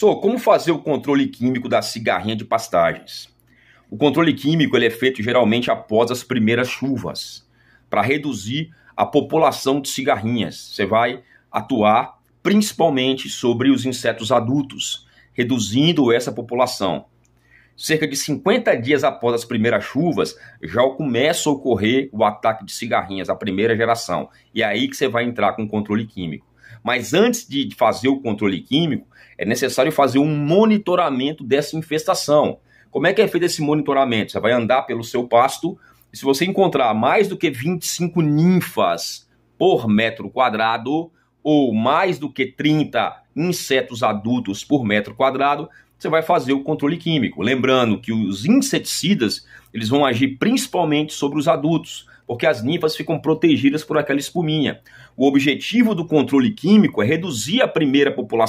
So, como fazer o controle químico da cigarrinha de pastagens? O controle químico ele é feito geralmente após as primeiras chuvas, para reduzir a população de cigarrinhas. Você vai atuar principalmente sobre os insetos adultos, reduzindo essa população. Cerca de 50 dias após as primeiras chuvas, já começa a ocorrer o ataque de cigarrinhas, a primeira geração. E é aí que você vai entrar com o controle químico. Mas antes de fazer o controle químico, é necessário fazer um monitoramento dessa infestação. Como é que é feito esse monitoramento? Você vai andar pelo seu pasto e se você encontrar mais do que 25 ninfas por metro quadrado ou mais do que 30 insetos adultos por metro quadrado, você vai fazer o controle químico. Lembrando que os inseticidas eles vão agir principalmente sobre os adultos, porque as ninfas ficam protegidas por aquela espuminha. O objetivo do controle químico é reduzir a primeira população